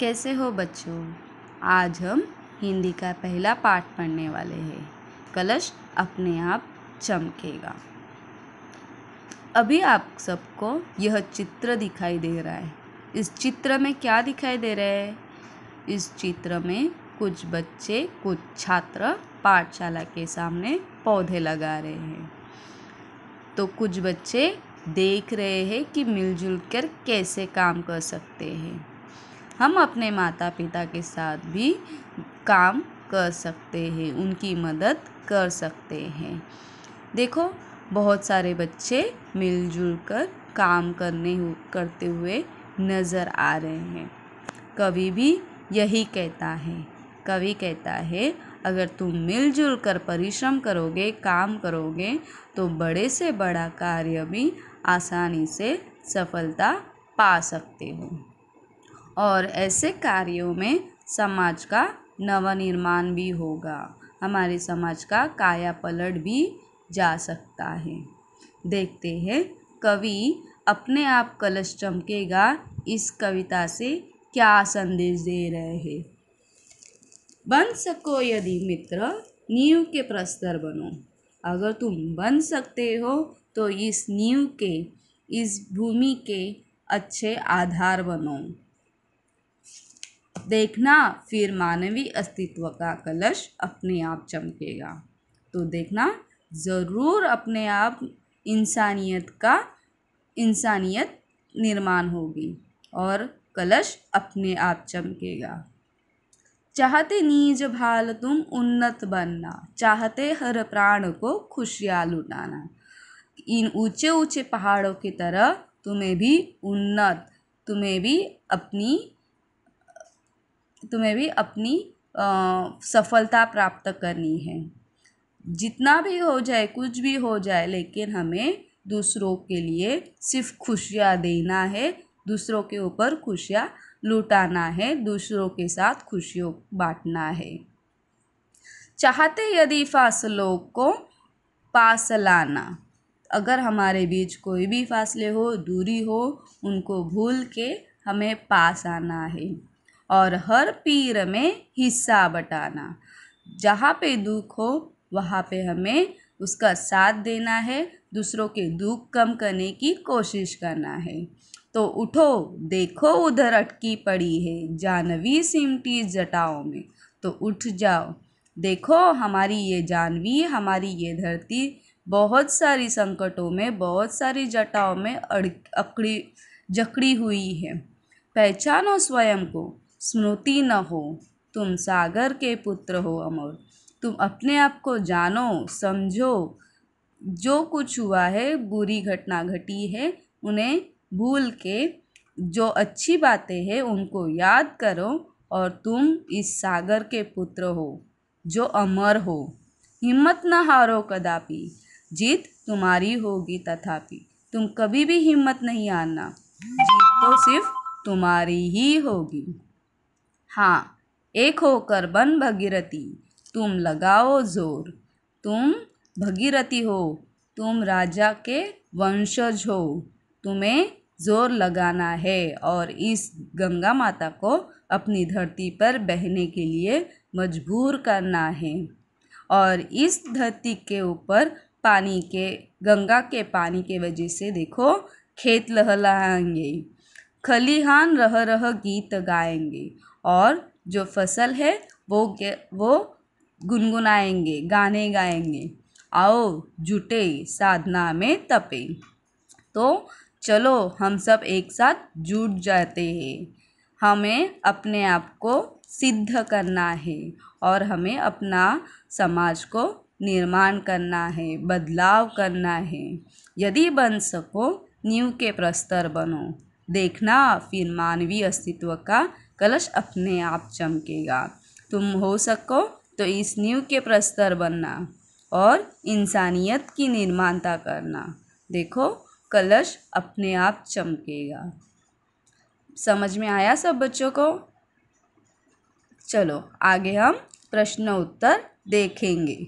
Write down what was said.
कैसे हो बच्चों आज हम हिंदी का पहला पाठ पढ़ने वाले हैं कलश अपने आप चमकेगा अभी आप सबको यह चित्र दिखाई दे रहा है इस चित्र में क्या दिखाई दे रहा है इस चित्र में कुछ बच्चे कुछ छात्र पाठशाला के सामने पौधे लगा रहे हैं तो कुछ बच्चे देख रहे हैं कि मिलजुल कर कैसे काम कर सकते हैं हम अपने माता पिता के साथ भी काम कर सकते हैं उनकी मदद कर सकते हैं देखो बहुत सारे बच्चे मिलजुल कर काम करने करते हुए नज़र आ रहे हैं कवि भी यही कहता है कवि कहता है अगर तुम मिलजुल कर परिश्रम करोगे काम करोगे तो बड़े से बड़ा कार्य भी आसानी से सफलता पा सकते हो और ऐसे कार्यों में समाज का नवनिर्माण भी होगा हमारे समाज का काया पलट भी जा सकता है देखते हैं कवि अपने आप कलश चमकेगा इस कविता से क्या संदेश दे रहे हैं बन सको यदि मित्र नींव के प्रस्तर बनो अगर तुम बन सकते हो तो इस नींव के इस भूमि के अच्छे आधार बनो देखना फिर मानवीय अस्तित्व का कलश अपने आप चमकेगा तो देखना ज़रूर अपने आप इंसानियत का इंसानियत निर्माण होगी और कलश अपने आप चमकेगा चाहते नीज भाल तुम उन्नत बनना चाहते हर प्राण को खुशियाँ उठाना इन ऊंचे ऊंचे पहाड़ों की तरह तुम्हें भी उन्नत तुम्हें भी अपनी तुम्हें भी अपनी सफलता प्राप्त करनी है जितना भी हो जाए कुछ भी हो जाए लेकिन हमें दूसरों के लिए सिर्फ खुशियाँ देना है दूसरों के ऊपर खुशियाँ लुटाना है दूसरों के साथ खुशियों बांटना है चाहते यदि फासलों को पास लाना अगर हमारे बीच कोई भी फासले हो दूरी हो उनको भूल के हमें पास आना है और हर पीर में हिस्सा बटाना जहाँ पे दुख हो वहाँ पे हमें उसका साथ देना है दूसरों के दुख कम करने की कोशिश करना है तो उठो देखो उधर अटकी पड़ी है जानवी सिमटी जटाओं में तो उठ जाओ देखो हमारी ये जानवी हमारी ये धरती बहुत सारी संकटों में बहुत सारी जटाओं में अड़ अकड़ी जकड़ी हुई है पहचानो स्वयं को स्मृति न हो तुम सागर के पुत्र हो अमर तुम अपने आप को जानो समझो जो कुछ हुआ है बुरी घटना घटी है उन्हें भूल के जो अच्छी बातें हैं उनको याद करो और तुम इस सागर के पुत्र हो जो अमर हो हिम्मत न हारो कदापि जीत तुम्हारी होगी तथापि तुम कभी भी हिम्मत नहीं हारना जीत तो सिर्फ तुम्हारी ही होगी हाँ एक होकर बन भगीरथी तुम लगाओ जोर तुम भगीरथी हो तुम राजा के वंशज हो तुम्हें जोर लगाना है और इस गंगा माता को अपनी धरती पर बहने के लिए मजबूर करना है और इस धरती के ऊपर पानी के गंगा के पानी के वजह से देखो खेत लहलाएंगे खलिहान रह रह गीत गाएंगे और जो फसल है वो वो गुनगुनाएंगे गाने गाएंगे आओ जुटे साधना में तपे तो चलो हम सब एक साथ जुट जाते हैं हमें अपने आप को सिद्ध करना है और हमें अपना समाज को निर्माण करना है बदलाव करना है यदि बन सको न्यू के प्रस्तर बनो देखना फिर मानवीय अस्तित्व का कलश अपने आप चमकेगा तुम हो सको तो इस न्यू के प्रस्तर बनना और इंसानियत की निर्माणता करना देखो कलश अपने आप चमकेगा समझ में आया सब बच्चों को चलो आगे हम प्रश्न उत्तर देखेंगे